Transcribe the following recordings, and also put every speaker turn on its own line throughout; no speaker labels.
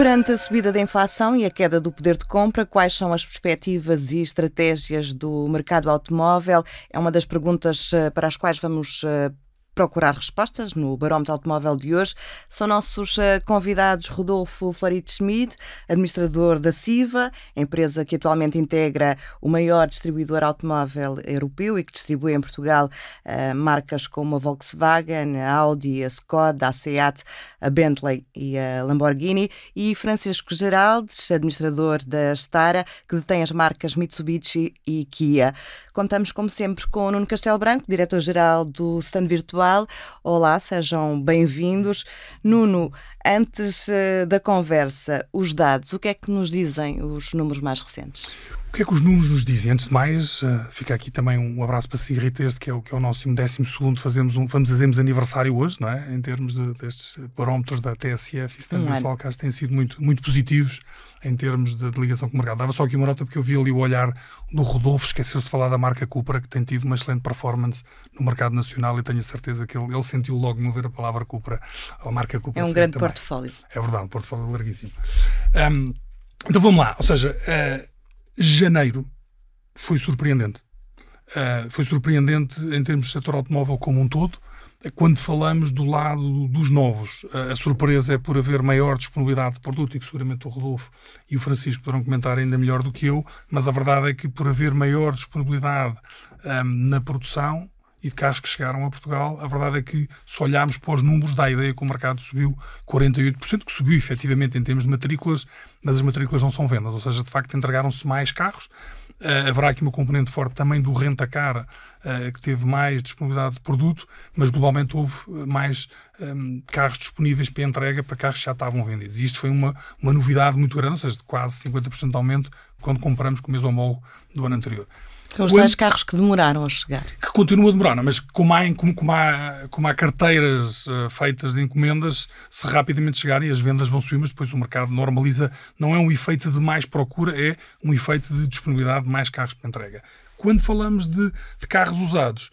Perante a subida da inflação e a queda do poder de compra, quais são as perspectivas e estratégias do mercado automóvel? É uma das perguntas eh, para as quais vamos eh, procurar respostas no Barómetro Automóvel de hoje. São nossos eh, convidados Rodolfo Florito Schmid, administrador da Siva, empresa que atualmente integra o maior distribuidor automóvel europeu e que distribui em Portugal uh, marcas como a Volkswagen, a Audi, a Skoda, a Seat, a Bentley e a Lamborghini, e Francisco Geraldes, administrador da Stara, que detém as marcas Mitsubishi e Kia. Contamos, como sempre, com Nuno Castelo Branco, diretor-geral do Stand Virtual Olá, sejam bem-vindos. Nuno, antes eh, da conversa, os dados, o que é que nos dizem os números mais recentes?
O que é que os números nos dizem? Antes de mais, eh, fica aqui também um abraço para si, Rita, este que é o, que é o nosso 12 segundo, fazemos um, vamos fazemos aniversário hoje, não é? Em termos de, destes barómetros da TSF, isso também um virtual, cá sido muito, muito positivos em termos de, de ligação com o mercado. Dava só aqui uma nota porque eu vi ali o olhar do Rodolfo, esqueceu-se de falar da marca Cupra, que tem tido uma excelente performance no mercado nacional e tenho a certeza que ele, ele sentiu logo no ver a palavra Cupra, a marca Cupra. É um grande também. portfólio. É verdade, um portfólio larguíssimo. Um, então vamos lá, ou seja, uh, janeiro foi surpreendente. Uh, foi surpreendente em termos do setor automóvel como um todo, quando falamos do lado dos novos. A surpresa é por haver maior disponibilidade de produto, e que seguramente o Rodolfo e o Francisco poderão comentar ainda melhor do que eu, mas a verdade é que por haver maior disponibilidade hum, na produção e de carros que chegaram a Portugal, a verdade é que se olharmos para os números dá a ideia que o mercado subiu 48%, que subiu efetivamente em termos de matrículas, mas as matrículas não são vendas, ou seja, de facto entregaram-se mais carros, eh, haverá aqui uma componente forte também do rentacar cara uh, que teve mais disponibilidade de produto, mas globalmente houve eh, mais um, ehm, carros disponíveis para entrega para carros que já estavam vendidos. E isto foi uma, uma novidade muito grande, ou seja, de quase 50% de aumento quando comparamos com o mesmo homólogo do ano anterior.
São os dois carros que demoraram a chegar.
Que continuam a demorar, não? mas como há, como, como há, como há carteiras uh, feitas de encomendas, se rapidamente chegarem as vendas vão subir, mas depois o mercado normaliza. Não é um efeito de mais procura, é um efeito de disponibilidade de mais carros para entrega. Quando falamos de, de carros usados,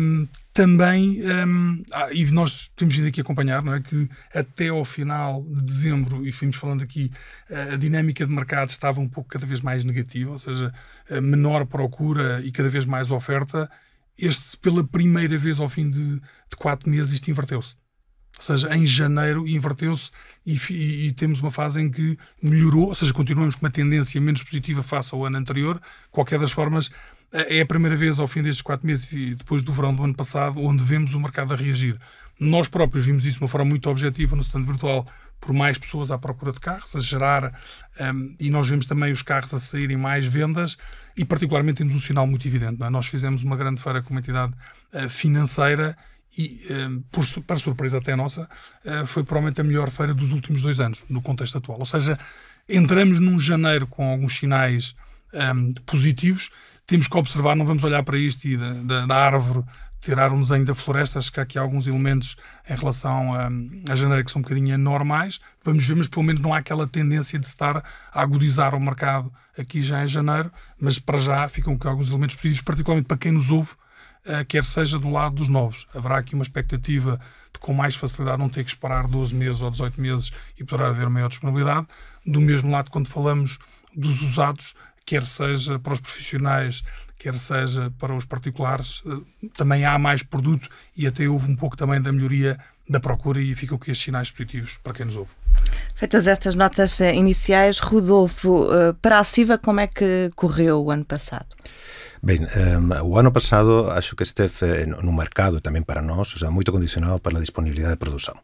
um, também, um, ah, e nós temos vindo aqui acompanhar, não é? Que até ao final de dezembro, e fomos falando aqui, ah, a dinâmica de mercado estava um pouco cada vez mais negativa, ou seja, menor procura e cada vez mais oferta. Este, pela primeira vez ao fim de, de quatro meses, isto inverteu-se. Ou seja, em janeiro inverteu-se e, e, e, temos uma fase em que melhorou, ou seja, continuamos com uma tendência menos positiva face ao ano anterior. Qualquer das formas, é a primeira vez ao fim destes quatro meses e depois do verão do ano passado onde vemos o mercado a reagir. Nós próprios vimos isso de uma forma muito objetiva no stand virtual, por mais pessoas à procura de carros, a gerar, um, e nós vemos também os carros a saírem mais vendas, e particularmente temos um sinal muito evidente. É? Nós fizemos uma grande feira com uma entidade uh, financeira e, um, por, para surpresa até nossa, uh, foi provavelmente a melhor feira dos últimos dois anos, no contexto atual. Ou seja, entramos num janeiro com alguns sinais um, positivos temos que observar, não vamos olhar para isto e da, da, da árvore tirar um desenho da floresta. Acho que há aqui alguns elementos em relação a, a janeiro que são um bocadinho anormais. Vamos ver, mas pelo menos não há aquela tendência de estar a agudizar o mercado aqui já em janeiro. Mas para já ficam aqui alguns elementos positivos, particularmente para quem nos ouve, eh, quer seja do lado dos novos. Haverá aqui uma expectativa de com mais facilidade não ter que esperar 12 meses ou 18 meses e poderá haver maior disponibilidade. Do mesmo lado, quando falamos dos usados, quer seja para os profissionais, quer seja para os particulares, eh, também há mais produto e até houve um pouco também da melhoria da procura e ficam aqui os sinais positivos para quem nos ouve.
Feitas estas notas eh, iniciais, Rodolfo, eh, para a CIVA, como é que correu o ano passado?
Bem, um, ehm, o ano passado acho que esteve eh, no mercado também para nós, ou seja, muito condicionado pela disponibilidade de produção.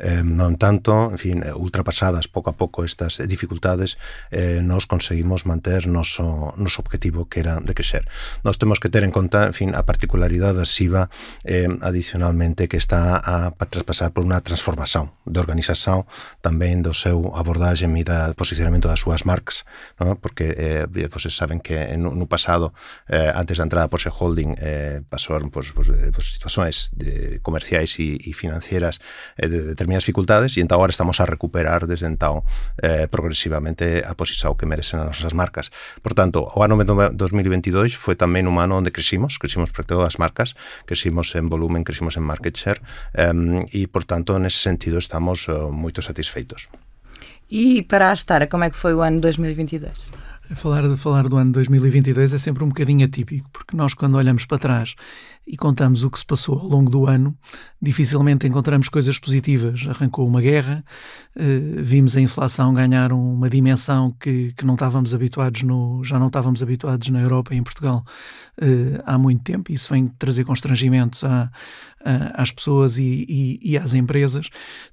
Um, ehm, no entanto, enfim, ultrapassadas pouco a pouco estas dificuldades, eh, nós conseguimos manter nosso, nosso objetivo que era de crescer. Nós temos que ter em conta, enfim, a particularidade da SIVA, eh, adicionalmente, que está a, a, por uma transformação de organização, tamén do seu abordaxe e da posicionamento das súas marcas, ¿no? porque eh, vos saben que eh, no, no pasado, eh, antes da entrada por ser holding, eh, pasaron pues, pues, eh, pues, situacións de, eh, comerciais e, e financieras eh, de determinadas dificultades e entao agora estamos a recuperar desde entao eh, progresivamente a posición que merecen as nosas marcas. Por tanto, o ano 2022 foi tamén un ano onde crecimos, crecimos por todas as marcas, crecimos en volumen, crecimos en market share eh, e, por tanto, nesse sentido estamos eh, moito satisfeitos feitos.
E para a Astara, como é que foi o ano
2022? Falar, falar do ano 2022 é sempre um bocadinho atípico, porque nós, quando olhamos para trás e contamos o que se passou ao longo do ano, dificilmente encontramos coisas positivas. Arrancou uma guerra, eh, vimos a inflação ganhar uma dimensão que, que não estávamos habituados no, já não estávamos habituados na Europa e em Portugal eh, há muito tempo. Isso vem trazer constrangimentos à, às pessoas e, e, e às empresas.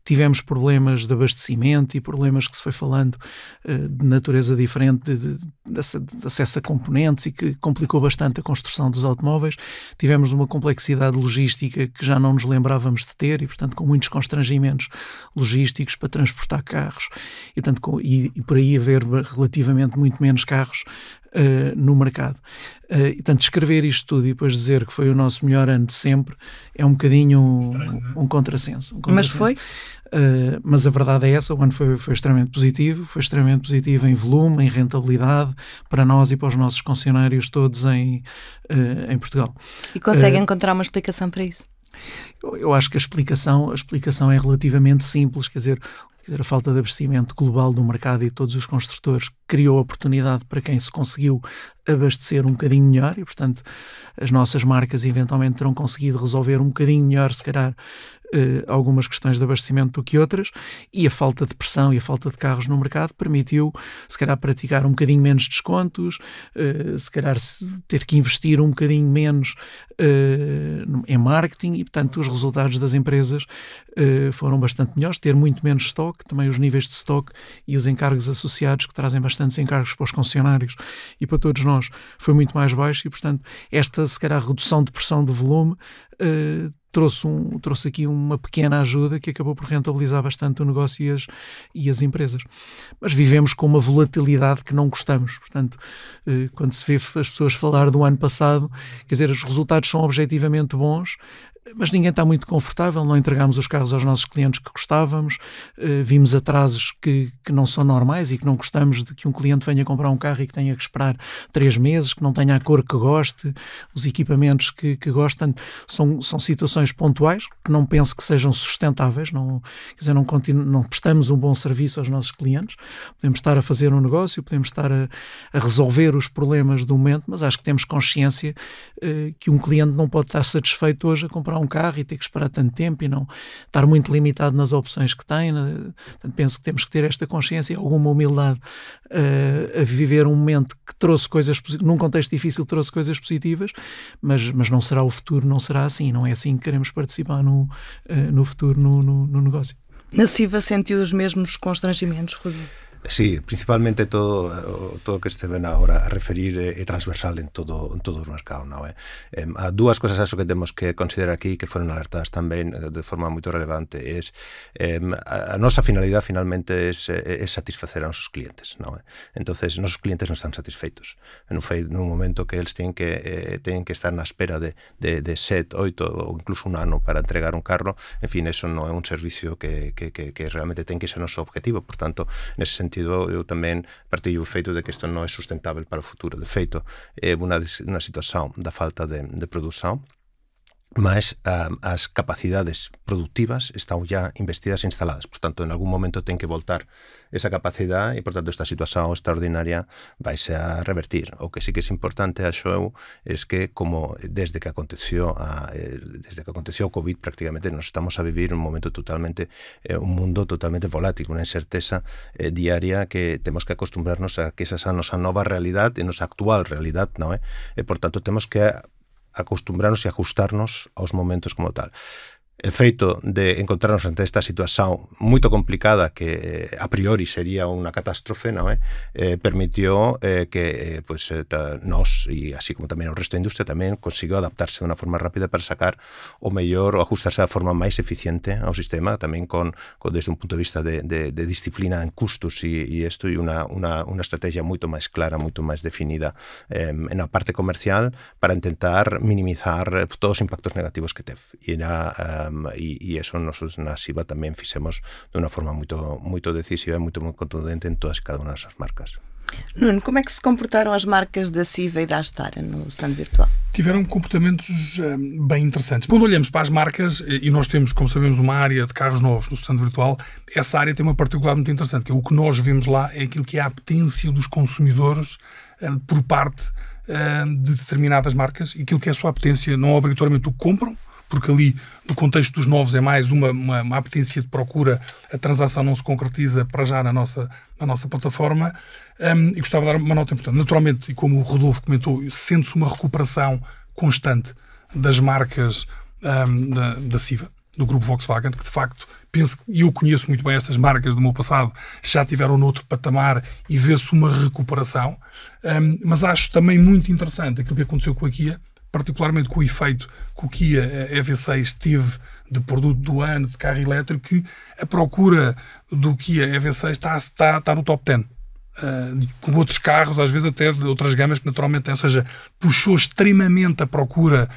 Tivemos problemas de abastecimento e problemas que se foi falando eh, de natureza diferente, de, de, de acesso a componentes e que complicou bastante a construção dos automóveis. Tivemos uma uma complexidade logística que já não nos lembrávamos de ter e, portanto, com muitos constrangimentos logísticos para transportar carros e, portanto, com, e, e por aí haver relativamente muito menos carros Uh, no mercado. Uh, e, portanto, escrever isto tudo e depois dizer que foi o nosso melhor ano de sempre é um bocadinho Estranho, um, é? um, contrassenso, um contrassenso. Mas foi? Eh, mas a verdade é essa, o ano foi, foi, extremamente positivo, foi extremamente positivo em volume, em rentabilidade, para nós e para os nossos concessionários todos em, uh, em Portugal. E consegue uh,
encontrar uma explicação para isso?
Eu, acho que a explicação, a explicação é relativamente simples, quer dizer, quer dizer, a falta de abastecimento global do mercado e todos os construtores criou oportunidade para quem se conseguiu abastecer um bocadinho melhor e, portanto, as nossas marcas eventualmente terão conseguido resolver um bocadinho melhor, se calhar, eh, algumas questões de abastecimento do que outras, e a falta de pressão e a falta de carros no mercado permitiu, se calhar, praticar um bocadinho menos descontos, eh, se calhar ter que investir um bocadinho menos eh, em marketing, e portanto os resultados das empresas eh, foram bastante melhores, ter muito menos estoque, também os níveis de estoque e os encargos associados, que trazem bastantes encargos para os concessionários e para todos nós, foi muito mais baixo e, portanto, esta, se calhar, redução de pressão de volume eh, trouxe, um, trouxe aqui uma pequena ajuda que acabou por rentabilizar bastante o negócio e as, e as empresas. Mas vivemos com uma volatilidade que não gostamos. Portanto, eh, quando se vê as pessoas falar do ano passado, quer dizer, os resultados são objetivamente bons, mas ninguém está muito confortável, não entregámos os carros aos nossos clientes que gostávamos, eh, vimos atrasos que, que não são normais e que não gostamos de que um cliente venha comprar um carro e que tenha que esperar três meses, que não tenha a cor que goste, os equipamentos que, que gostam, são, são situações pontuais que não penso que sejam sustentáveis, não, quer dizer, não, continuo, não prestamos um bom serviço aos nossos clientes, podemos estar a fazer um negócio, podemos estar a, a resolver os problemas do momento, mas acho que temos consciência eh, que um cliente não pode estar satisfeito hoje a comprar comprar um carro e ter que esperar tanto tempo e não estar muito limitado nas opções que tem. Né? Portanto, penso que temos que ter esta consciência e alguma humildade uh, a viver um momento que trouxe coisas, num contexto difícil, trouxe coisas positivas, mas, mas não será o futuro, não será assim. Não é assim que queremos participar no, uh, no futuro, no, no, no negócio.
Nasiva sentiu os mesmos constrangimentos, Rodrigo?
Sí, principalmente todo eh, todo que este ven agora a referir é, é transversal en todo en todo o mercado, non é? Eh, a dúas cousas aso que temos que considerar aquí que foron alertadas tamén eh, de forma moito relevante é eh, a, a nosa finalidade finalmente é, é, eh, satisfacer aos nosos clientes, non é? Entonces, nosos clientes non están satisfeitos. En un, fei, nun momento que eles teñen que eh, teñen que estar na espera de, de, de set, oito ou incluso un ano para entregar un carro, en fin, eso non é un servicio que, que, que, que realmente ten que ser noso objetivo, por tanto, nesse sentido sentido, eu tamén partilho o feito de que isto non é sustentável para o futuro. De feito, é unha, unha situación da falta de, de mas um, as capacidades productivas están ya investidas e instaladas. Por tanto, en algún momento ten que voltar esa capacidade e, por tanto, esta situación extraordinaria vaise a revertir. O que sí que é importante, acho eu, é que como desde que aconteceu a, eh, desde que aconteceu o COVID prácticamente nos estamos a vivir un momento totalmente eh, un mundo totalmente volátil, unha incerteza eh, diaria que temos que acostumbrarnos a que esa é a nosa nova realidade e a nosa actual realidade, non é? E, eh, por tanto, temos que acostumbrarnos e ajustarnos aos momentos como tal efeito de encontrarnos ante esta situación muy complicada que eh, a priori sería unha catástrofe, ¿no? eh, permitió eh, que eh, pues, eh, nos, e así como tamén o resto da industria, tamén consiguió adaptarse de unha forma rápida para sacar o mellor ou ajustarse da forma máis eficiente ao sistema, tamén con, con, desde un punto de vista de, de, de disciplina en custos e isto esto, unha unha estrategia moito máis clara, moito máis definida en na parte comercial para intentar minimizar todos os impactos negativos que TEF. e na e isso eso na Nasiva também fixemos de uma forma muito muy decisiva e muito, contundente em todas e cada uma das marcas.
Nuno, como é que se comportaram as marcas da Siva e da Astara no stand virtual?
Tiveram comportamentos eh, bem interessantes. Quando olhamos para as marcas, eh, e nós temos, como sabemos, uma área de carros novos no stand virtual, essa área tem uma particularidade muito interessante, que é o que nós vemos lá é aquilo que é a apetência dos consumidores eh, por parte de determinadas marcas, e aquilo que é a sua apetência, não obrigatoriamente o compram, porque ali, no contexto dos novos, é mais uma, uma, uma apetência de procura, a transação não se concretiza para já na nossa, na nossa plataforma. Um, e gostava de dar uma nota importante. Naturalmente, e como o Rodolfo comentou, sente-se uma recuperação constante das marcas um, da, da CIVA, do grupo Volkswagen, que de facto penso e eu conheço muito bem estas marcas do meu passado, já tiveram noutro patamar e vê-se uma recuperação. Um, mas acho também muito interessante aquilo que aconteceu com a Kia, particularmente com o efeito que o Kia EV6 eh, teve de produto do ano, de carro elétrico, que a procura do Kia EV6 está, está, está no top 10. Uh, eh, com outros carros, às vezes até de outras gamas que naturalmente têm, ou seja, puxou extremamente a procura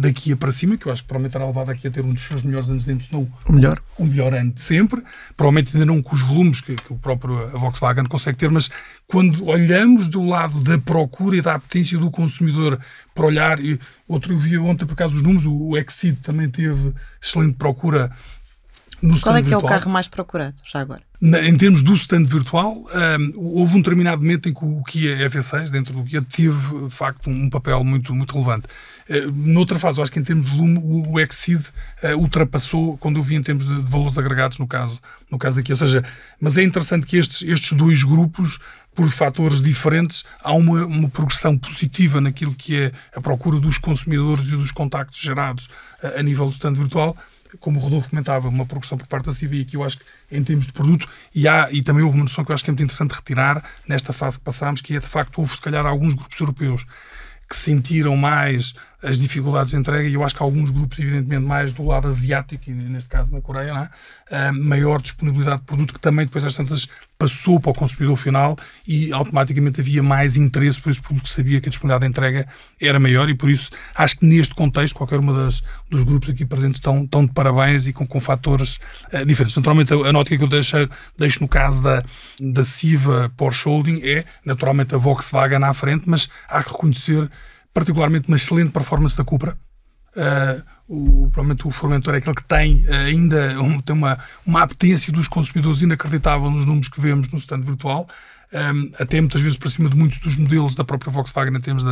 daqui a para cima, que eu acho que provavelmente terá levado aqui a ter um dos seus melhores anos dentro, se não o melhor, o melhor ano de sempre. Provavelmente ainda não com os volumes que, que o próprio Volkswagen consegue ter, mas quando olhamos do lado da procura e da apetência do consumidor para olhar, e outro eu vi ontem por acaso os números, o, o Exceed também teve excelente procura no Qual é que virtual. é o carro mais procurado, já agora? Na, em termos do stand virtual, um, houve um determinado momento em que o Kia EV6, dentro do Kia, teve, de facto, um, um papel muito, muito relevante. Eh, noutra fase, eu acho que em termos de volume o, o Exceed uh, eh, ultrapassou quando eu vi em termos de, de, valores agregados, no caso, no caso aqui. Ou seja, mas é interessante que estes, estes dois grupos por fatores diferentes, há uma, uma, progressão positiva naquilo que é a procura dos consumidores e dos contactos gerados a, eh, a nível do stand virtual. Como o Rodolfo comentava, uma progressão por parte da CIVI, que eu acho que em termos de produto, e, há, e também houve uma noção que eu acho que é muito interessante retirar nesta fase que passámos, que é de facto houve se calhar alguns grupos europeus que sentiram mais as dificuldades de entrega, e eu acho que há alguns grupos, evidentemente, mais do lado asiático, e neste caso na Coreia, é? Ah, maior disponibilidade de produto que também depois às tantas passou para o consumidor final e automaticamente havia mais interesse por esse produto que sabia que a disponibilidade de entrega era maior e por isso acho que neste contexto qualquer uma das, dos grupos aqui presentes estão, estão de parabéns e com, com fatores uh, diferentes. Naturalmente a, a nota que eu deixo, deixo no caso da, da Siva Porsche Holding é naturalmente a Volkswagen à frente, mas há que reconhecer particularmente uma excelente performance da Cupra. Uh, o, provavelmente o Formentor é aquele que tem uh, ainda um, tem uma, uma apetência dos consumidores inacreditável nos números que vemos no stand virtual, um, ah, até muitas vezes para cima de muitos dos modelos da própria Volkswagen em termos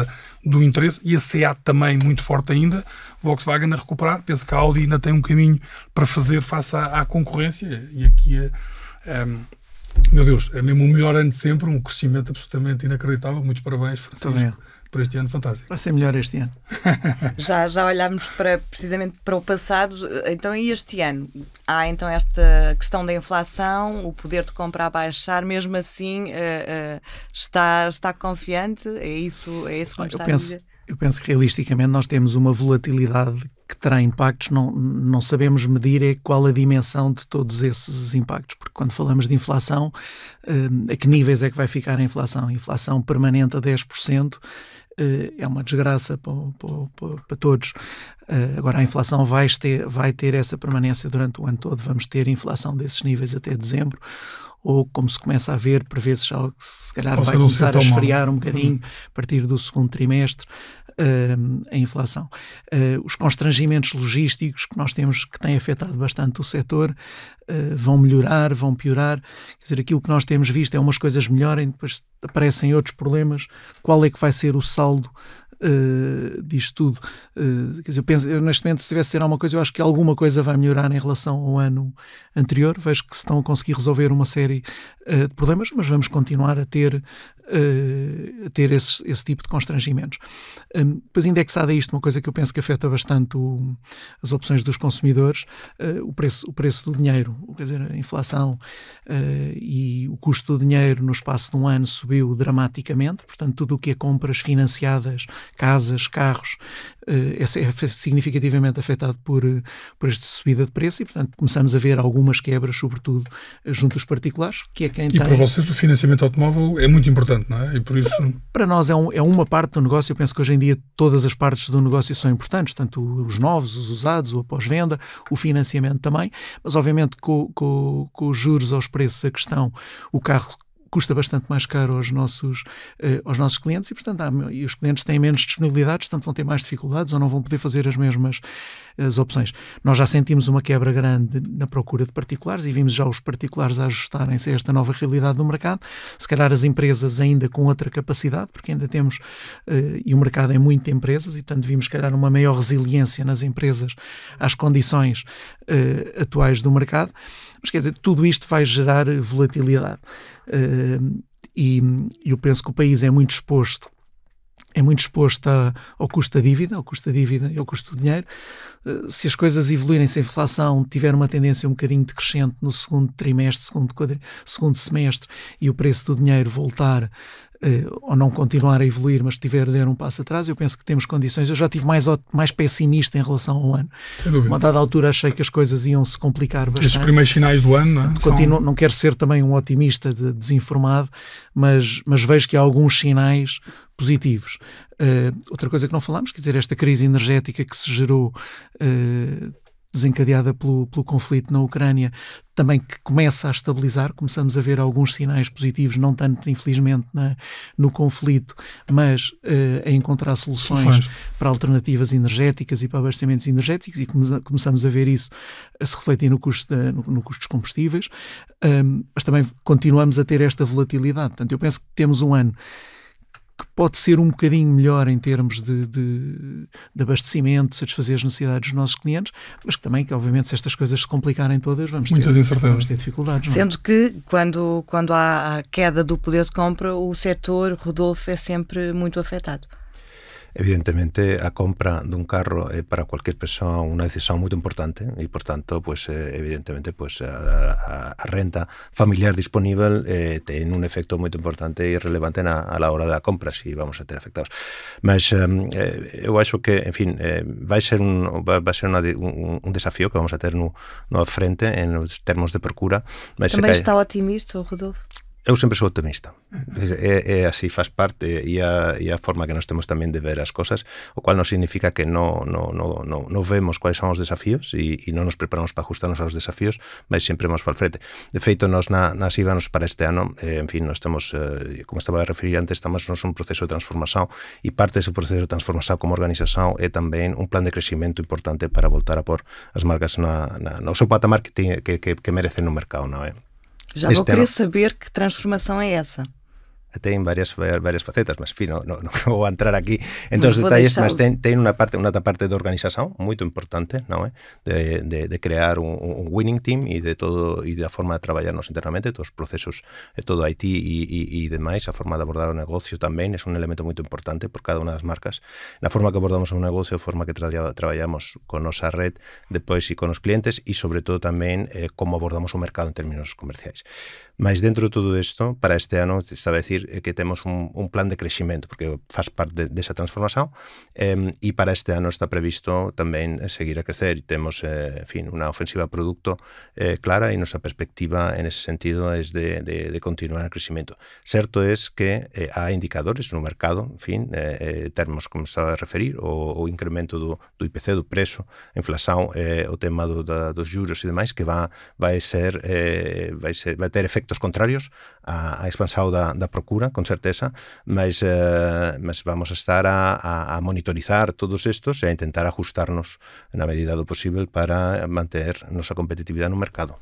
do interesse, e a SEAT também muito forte ainda, Volkswagen a recuperar, penso que a Audi ainda tem um caminho para fazer face à, à concorrência, e aqui é... Um, meu Deus, é mesmo o melhor ano de sempre, um crescimento absolutamente inacreditável. Muitos parabéns, Francisco. Também este ano fantástico. Vai ser melhor
este ano.
já, já olhámos para, precisamente para o passado, então e este ano? Há então esta questão da inflação, o poder de compra a baixar, mesmo assim uh, uh, está, está confiante? É isso, é isso que me está eu penso, a dizer?
Eu penso que realisticamente nós temos uma volatilidade que terá impactos, não, não sabemos medir é qual a dimensão de todos esses impactos, porque quando falamos de inflação, eh, a que níveis é que vai ficar a inflação? inflação permanente a 10%, eh, é uma desgraça para, para, para todos. Eh, agora, a inflação vai ter, vai ter essa permanência durante o ano todo, vamos ter inflação desses níveis até dezembro ou como se começa a ver, por vezes já se calhar Posso vai começar a esfriar um uhum. bocadinho a partir do segundo trimestre uh, a inflação. Uh, os constrangimentos logísticos que nós temos, que têm afetado bastante o setor, uh, vão melhorar, vão piorar. Quer dizer, aquilo que nós temos visto é umas coisas melhorem, depois aparecem outros problemas. Qual é que vai ser o saldo eh, diz tudo. Uh, quer dizer, eu penso, eu, neste momento, se tivesse de ser alguma coisa, eu acho que alguma coisa vai melhorar em relação ao ano anterior. Vejo que se estão a conseguir resolver uma série eh, de problemas, mas vamos continuar a ter, eh, a ter esse, esse tipo de constrangimentos. Hum, depois, indexado a isto, uma coisa que eu penso que afeta bastante o, as opções dos consumidores, eh, o preço, o preço do dinheiro, quer dizer, a inflação e o custo do dinheiro no espaço de um ano subiu dramaticamente, portanto, tudo o que é compras financiadas, casas, carros, é significativamente afetado por, por esta subida de preço e, portanto, começamos a ver algumas quebras, sobretudo junto dos particulares, que é quem tem... E para vocês o financiamento automóvel é muito importante, não é? E por isso... Para, para nós é, um, é, uma parte do negócio, eu penso que hoje em dia todas as partes do negócio são importantes, tanto os novos, os usados, o pós-venda, o financiamento também, mas obviamente com, com, com os juros aos preços a questão, o carro custa bastante mais caro aos nossos, eh, aos nossos clientes e, portanto, há, e os clientes têm menos disponibilidades, portanto, vão ter mais dificuldades ou não vão poder fazer as mesmas as opções. Nós já sentimos uma quebra grande na procura de particulares e vimos já os particulares a ajustarem-se a esta nova realidade do mercado. Se calhar as empresas ainda com outra capacidade, porque ainda temos, eh, e o mercado é muito de empresas, e portanto vimos, se calhar, uma maior resiliência nas empresas às condições eh, atuais do mercado. Mas quer dizer, tudo isto vai gerar volatilidade e eu penso que o país é muito exposto é muito exposto a, ao custo da dívida, ao custo da dívida e ao custo do dinheiro. Ah, se as coisas evoluírem se a inflação tiver uma tendência um bocadinho decrescente no segundo trimestre, segundo, quadri, segundo semestre, e o preço do dinheiro voltar eh, ou não continuar a evoluir, mas tiver de dar um passo atrás, eu penso que temos condições. Eu já tive mais, mais pessimista em relação ao ano. Uma dada altura achei que as coisas iam se complicar bastante. Esses primeiros sinais do ano, não é? Continuo, São... Não quero ser também um otimista de, desinformado, mas, mas vejo que há alguns sinais positivos. Uh, outra coisa que não falámos, quer dizer, esta crise energética que se gerou uh, desencadeada pelo, pelo conflito na Ucrânia, também que começa a estabilizar, começamos a ver alguns sinais positivos, não tanto, infelizmente, na, no conflito, mas uh, a encontrar soluções para alternativas energéticas e para abastecimentos energéticos, e come, começamos a ver isso a se refletir no custo, no, no, custo dos combustíveis, um, mas também continuamos a ter esta volatilidade. Portanto, eu penso que temos um ano que pode ser um bocadinho melhor em termos de, de, de abastecimento, de satisfazer as necessidades dos nossos clientes, mas que também, que, obviamente, se estas coisas se complicarem todas, vamos ter, vamos ter dificuldades.
É? Sendo não? que, quando, quando há a queda do poder de compra, o setor, Rodolfo, é sempre muito afetado.
Evidentemente, a compra dun carro é eh, para cualquier persoa unha decisión moito importante e, por tanto, pues, eh, evidentemente, pues, a, a, a renta familiar disponível eh, ten un efecto moito importante e relevante na, a la hora da compra, se si vamos a ter afectados. Mas eh, eh, eu acho que, en fin, eh, vai ser un, vai, vai ser una, un, un desafío que vamos a ter no, no frente en os termos de procura. Mas Tambén está
optimista, Rodolfo
eu sempre sou optimista. É, é así, faz parte e a, e a forma que nós temos tamén de ver as cosas, o cual non significa que non no, no, no, no vemos quais son os desafíos e, e non nos preparamos para ajustarnos aos desafíos, mas sempre vamos para frente. De feito, nós na, nas íbanos para este ano, eh, en fin, nos temos, eh, como estaba a referir antes, estamos nos un proceso de transformação e parte desse proceso de transformação como organización é tamén un plan de crescimento importante para voltar a pôr as marcas na, na, no seu patamar que, que, que, que merecen no mercado, non é?
Já este vou querer era... saber que transformação é essa.
ten varias varias facetas, mas fino, non, no vou entrar aquí en entón, todos os detalles, mas ten, ten unha parte unha parte de organización moito importante, non é? De, de, de crear un, un winning team e de todo e da forma de traballarnos internamente, todos os procesos, eh, todo IT e, e, e demais, a forma de abordar o negocio tamén é un elemento moito importante por cada unha das marcas. Na forma que abordamos o negocio, a forma que tra traballamos con nosa red, depois e con os clientes e sobre todo tamén eh, como abordamos o mercado en términos comerciais. Mas dentro de todo isto, para este ano, estaba a decir, Eh, que temos un, un plan de crescimento porque faz parte de, de esa transformación. Eh, para este ano está previsto também seguir a crecer. temos, eh, en fin, una ofensiva producto eh, clara e nossa perspectiva en ese sentido es de, de, de continuar o crescimento certo é que há eh, indicadores no mercado, en fin, eh, termos como estaba a referir, o, o incremento do, do IPC, do preço, a inflación, o tema do, da, dos juros e demais, que vai, vai, ser, vai, ser, vai ter efectos contrários a expansão da, da procura com con certeza, mas, eh, mas vamos a estar a, a, monitorizar todos estos e a intentar ajustarnos na medida do possível para manter nossa competitividade no mercado.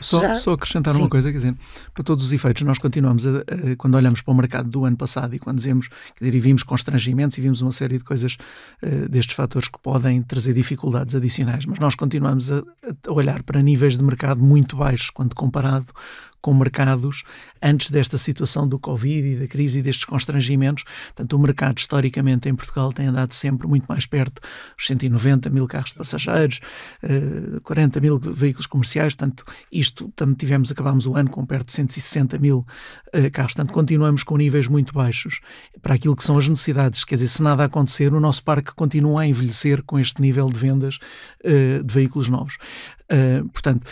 Só, só acrescentar Sim. uma coisa, quer dizer, para todos os efeitos, nós continuamos, a, a, quando olhamos para o mercado do ano passado e quando dizemos, quer dizer, e vimos constrangimentos e vimos uma série de coisas eh, destes fatores que podem trazer dificuldades adicionais, mas nós continuamos a, a olhar para níveis de mercado muito baixos quando comparado com mercados antes desta situação do Covid e da crise e destes constrangimentos. Portanto, o mercado historicamente em Portugal tem andado sempre muito mais perto dos 190 mil carros de passageiros, 40 eh, mil veículos comerciais. Portanto, isto também tivemos, acabámos o ano com perto de 160 mil eh, carros. Portanto, continuamos com níveis muito baixos para aquilo que são as necessidades. Quer dizer, se nada acontecer, o nosso parque continua a envelhecer com este nível de vendas eh, de veículos novos. portanto,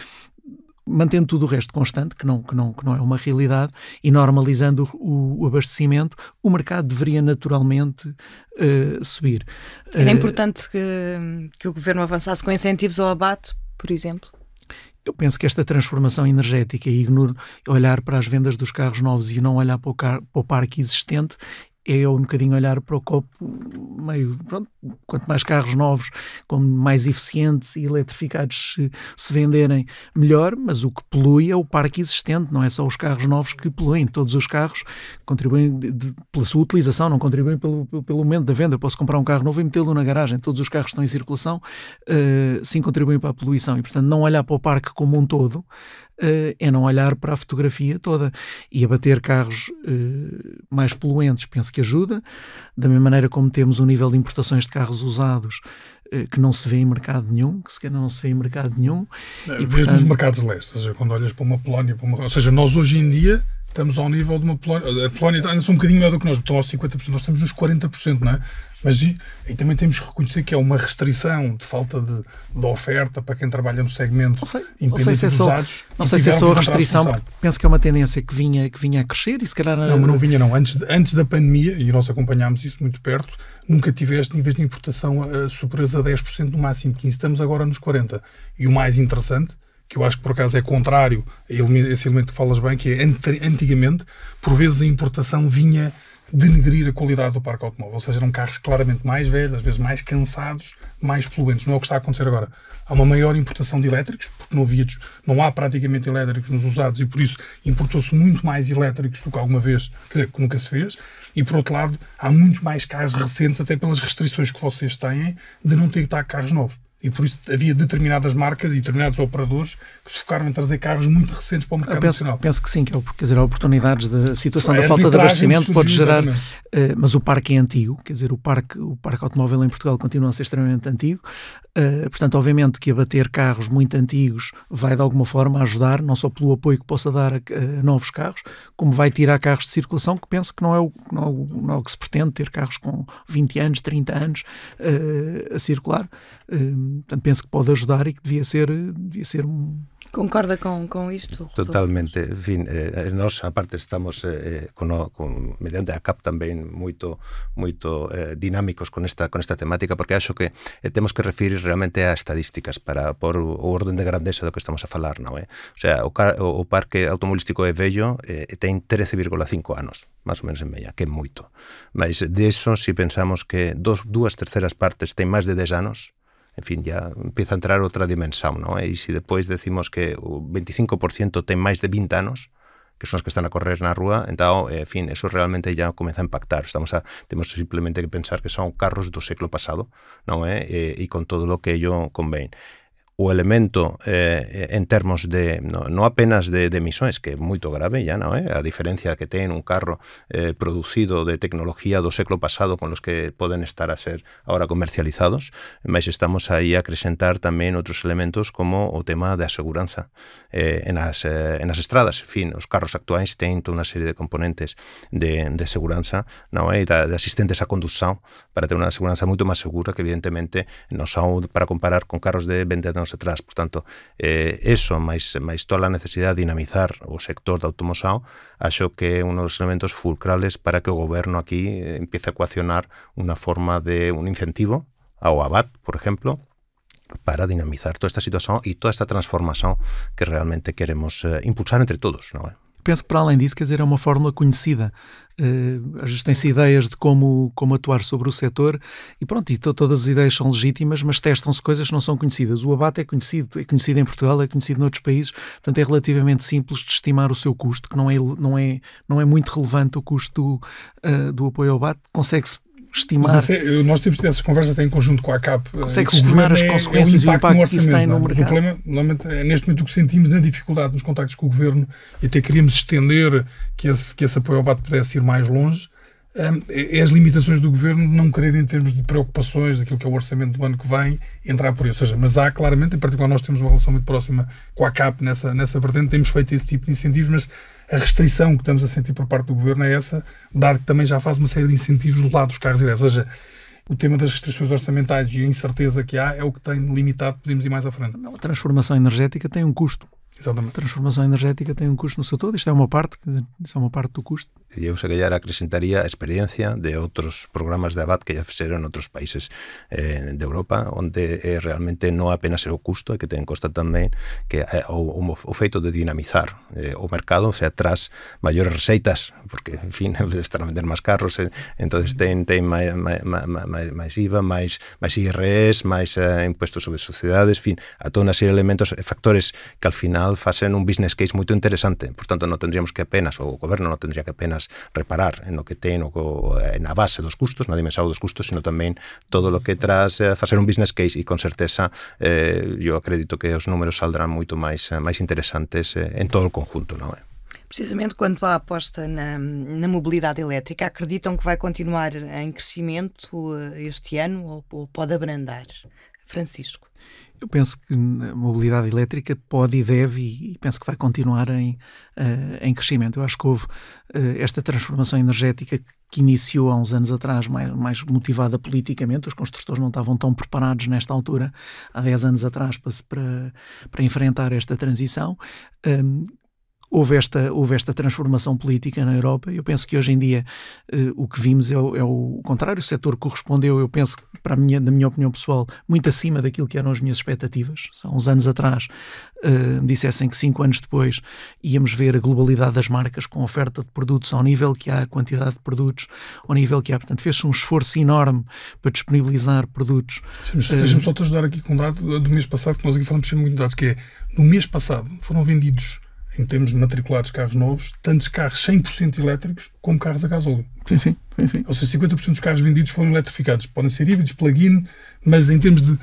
mantendo tudo o resto constante, que não, que não, que não é uma realidade, e normalizando o, o abastecimento, o mercado deveria naturalmente uh, subir. Era uh,
importante que, que o governo avançasse com incentivos ao abate, por exemplo?
eu penso que esta transformação energética e olhar para as vendas dos carros novos e não olhar para o, car, para o parque existente é um bocadinho olhar para o copo meio, pronto, quanto mais carros novos, como mais eficientes e eletrificados se, se, venderem, melhor, mas o que polui é o parque existente, não é só os carros novos que poluem, todos os carros contribuem de, de, pela sua utilização, não contribuem pelo, pelo momento da venda, posso comprar um carro novo e metê-lo na garagem, todos os carros que estão em circulação, uh, sim contribuem para a poluição, e portanto não olhar para o parque como um todo, uh, é não olhar para a fotografia toda e abater carros uh, mais poluentes, penso que ajuda. Da mesma maneira como temos um nível de importações de carros usados eh, que não se vê em mercado nenhum, que sequer não se vê em mercado nenhum. É, e, portanto... nos mercados
leste, ou seja, quando olhas para uma Polónia, para uma... ou seja, nós
hoje em dia estamos ao nível
de uma Polónia. A Polónia está um bocadinho melhor do que nós, estão aos 50%, nós estamos nos 40%, não é? Mas e, e também temos que reconhecer que é uma restrição de falta de, de oferta para quem trabalha no segmento não
sei, independente é não sei se é dados. Não sei se é só a restrição, penso que é uma tendência que vinha, que vinha a crescer e se calhar... Não, mas não
vinha não. Antes, antes da pandemia, e nós acompanhámos isso muito perto, nunca tiveste níveis de importação a, eh, a superiores a 10% no máximo, 15%. Estamos agora nos 40%. E o mais interessante que eu acho que por acaso é contrário a esse elemento que falas bem, que é antigamente, por vezes a importação vinha denegrir a qualidade do parque automóvel, ou seja, eram carros claramente mais velhos, às vezes mais cansados, mais poluentes. Não é o que está a acontecer agora. Há uma maior importação de elétricos, porque não, havia, não há praticamente elétricos nos usados e por isso importou-se muito mais elétricos do que alguma vez, quer dizer, que nunca se fez. E por outro lado, há muitos mais carros recentes, até pelas restrições que vocês têm, de não ter que estar carros novos. E por isso havia determinadas marcas e determinados operadores que
se focaram em trazer carros muito recentes para o mercado penso, nacional. Penso que sim, que é, quer dizer, há oportunidades da situação é, da falta de abastecimento pode gerar, uh, mas o parque é antigo, quer dizer, o parque, o parque automóvel em Portugal continua a ser extremamente antigo, uh, portanto, obviamente que abater carros muito antigos vai de alguma forma ajudar, não só pelo apoio que possa dar a, a novos carros, como vai tirar carros de circulação, que penso que não é o, não é o, não é o que se pretende, ter carros com 20 anos, 30 anos uh, a circular. Uh, portanto, penso que pode ajudar e que devia ser, devia ser um,
Concorda com, com isto? Totalmente.
En fin, eh, eh, a parte, estamos eh, eh con, com, con, mediante a CAP tamén muito, muito eh, dinámicos con esta con esta temática, porque acho que eh, temos que referir realmente a estadísticas para por o orden de grandeza do que estamos a falar, Não é? O sea, o, o, parque automobilístico é velho eh, tem 13,5 anos, máis ou menos en meia, que é moito. Mas de eso, se si pensamos que dos, dúas terceras partes ten máis de 10 anos, en fin, ya empieza a entrar outra dimensión, ¿no? E se si depois decimos que o 25% ten máis de 20 anos, que son os que están a correr na rúa, entao, en fin, eso realmente ya comeza a impactar. Estamos a, temos simplemente que pensar que son carros do século pasado, non é? E, eh, e eh, con todo lo que ello convén o elemento eh, en termos de no, no apenas de, de emisións que é moito grave ya no, eh? a diferencia que ten un carro eh, producido de tecnología do século pasado con los que poden estar a ser ahora comercializados mas estamos aí a acrescentar tamén outros elementos como o tema de aseguranza eh, en, as, eh, en as estradas en fin, os carros actuais ten unha serie de componentes de, de seguranza non é? Eh, de, de asistentes a conduzao para ter unha seguranza moito máis segura que evidentemente non son para comparar con carros de venta anos atrás. tanto, eh, eso, máis, máis toda a necesidade de dinamizar o sector da automosao, acho que é un dos elementos fulcrales para que o goberno aquí eh, empiece a ecuacionar unha forma de un incentivo ao ABAT, por exemplo, para dinamizar toda esta situación e toda esta transformación que realmente queremos eh, impulsar entre todos, non é?
penso que para além disso, quer dizer, é uma fórmula conhecida. Uh, às tem-se ideias de como, como atuar sobre o setor e pronto, e todas as ideias são legítimas, mas testam-se coisas que não são conhecidas. O abate é conhecido, é conhecido em Portugal, é conhecido noutros países, portanto é relativamente simples de estimar o seu custo, que não é, não é, não é muito relevante o custo uh, do apoio ao abate, consegue-se estimar. É, nós temos tido essa conversa até em conjunto com a CAP.
Eh, Consegue estimar as é, consequências é o impacto e o impacto que isso tem no é? mercado. O problema, é neste momento o que sentimos na dificuldade nos contactos com o governo e até queríamos estender que esse, que esse apoio ao BAT pudesse ir mais longe. É, é as limitações do governo não querer, em termos de preocupações daquilo que é o orçamento do ano que vem, entrar por aí. Ou seja, mas há claramente, em particular, nós temos uma relação muito próxima com a CAP nessa, nessa vertente, temos feito esse tipo de incentivos, mas a restrição que estamos a sentir por parte do governo é essa, dado que também já faz uma série de incentivos do lado dos carros elétricos, Ou seja, o tema das restrições orçamentais e a incerteza que há é o que tem limitado, podemos ir mais à frente. A
transformação energética tem um custo. Exatamente. A transformação energética tem un um custo no seu todo, isto é unha parte, isto é unha parte do custo.
E eu se callar acrescentaría a experiencia de outros programas de abate que fizeram fixeron outros países eh, de Europa, onde eh, realmente non apenas o custo, é que ten conta tamén que eh, o, o, o feito de dinamizar eh, o mercado, ou sea, tras maiores receitas, porque, en fin, a vender máis carros, eh, entonces ten, ten máis, mais, mais IVA, máis, máis IRS, máis eh, impostos sobre sociedades, en fin, a toda uma série de elementos, factores que ao final final facen un business case moito interesante, por tanto non tendríamos que apenas, o goberno non tendría que apenas reparar en o que ten o, eh, na base dos custos, na dimensão dos custos, sino tamén todo o que tras eh, facer un business case e con certeza eh, acredito que os números saldrán moito máis eh, máis interesantes eh, en todo o conjunto, non é?
Precisamente quanto à aposta na, na, mobilidade elétrica, acreditam que vai continuar em crescimento este ano ou, ou pode abrandar?
Francisco eu penso que a mobilidade elétrica pode e deve, e, penso que vai continuar em, uh, em crescimento. Eu acho que houve uh, esta transformação energética que iniciou há uns anos atrás, mais, mais motivada politicamente. Os construtores não estavam tão preparados nesta altura, há 10 anos atrás, para, para, para enfrentar esta transição, um, houve esta, houve esta transformação política na Europa. Eu penso que hoje em dia uh, o que vimos é o, é o, contrário. O setor correspondeu, eu penso, para a minha, na minha opinião pessoal, muito acima daquilo que eram as minhas expectativas. Há uns anos atrás uh, dissessem que cinco anos depois íamos ver a globalidade das marcas com oferta de produtos ao nível que há, a quantidade de produtos ao nível que há. Portanto, fez-se um esforço enorme para disponibilizar produtos. Deixa-me eh, só
te ajudar aqui com um dado do mês passado, que nós aqui falamos sempre muito de dados, que é no mês passado foram vendidos em termos de matriculados carros novos, tantos carros 100% elétricos como carros a gasóleo.
Sim, sim, sim, sim.
Ou seja, 50% dos carros vendidos foram eletrificados. Podem ser híbridos, plug-in, mas em termos de.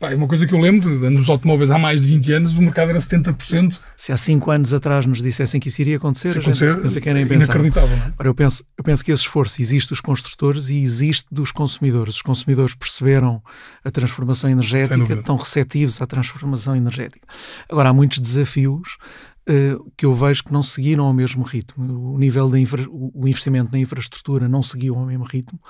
Pá, é uma coisa que eu lembro, de, nos automóveis há mais de 20 anos, o
mercado era 70%. Se há 5 anos atrás nos dissessem que isso iria acontecer, se acontecer pensa que era inacreditável. Não é? Ora, eu, penso, eu penso que esse esforço existe dos construtores e existe dos consumidores. Os consumidores perceberam a transformação energética, estão receptivos à transformação energética. Agora, há muitos desafios uh, que eu vejo que não seguiram ao mesmo ritmo. O nível de infra, o investimento na infraestrutura não seguiu ao mesmo ritmo.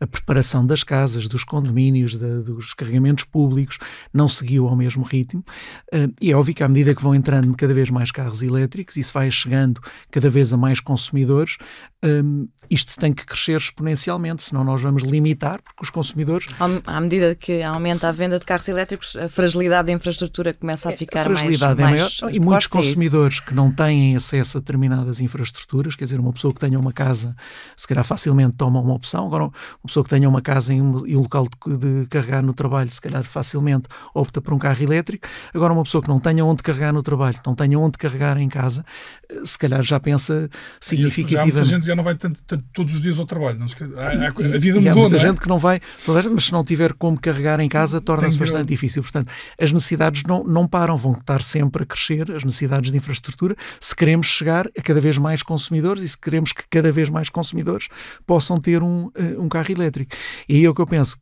A preparação das casas, dos condomínios, da, dos carregamentos públicos não seguiu ao mesmo ritmo. Uh, e é óbvio que à medida que vão entrando cada vez mais carros elétricos, isso vai chegando cada vez a mais consumidores, um, eh, isto tem que crescer exponencialmente, senão nós vamos limitar, porque os consumidores.
À, medida que aumenta a venda de carros elétricos, a fragilidade da infraestrutura começa a é, ficar a
fragilidade mais, é maior mais, e muitos consumidores consumidores que não têm acesso a determinadas infraestruturas, quer dizer, uma pessoa que tenha uma casa, se calhar facilmente toma uma opção, agora uma pessoa que tenha uma casa e um, local de, de carregar no trabalho, se calhar facilmente opta por um carro elétrico, agora uma pessoa que não tenha onde carregar no trabalho, não tenha onde carregar em casa, se calhar já pensa significativamente. Já muita gente
já não vai tanto, tanto, todos os dias ao trabalho, não a, a, a vida mudou, há muita é? gente que
não vai, mas se não tiver como carregar em casa torna-se bastante difícil, portanto as necessidades não, não param, vão estar sempre a crescer, as necessidades de infraestrutura se queremos chegar a cada vez mais consumidores e se queremos que cada vez mais consumidores possam ter um, eh, um carro elétrico. E aí é o que eu penso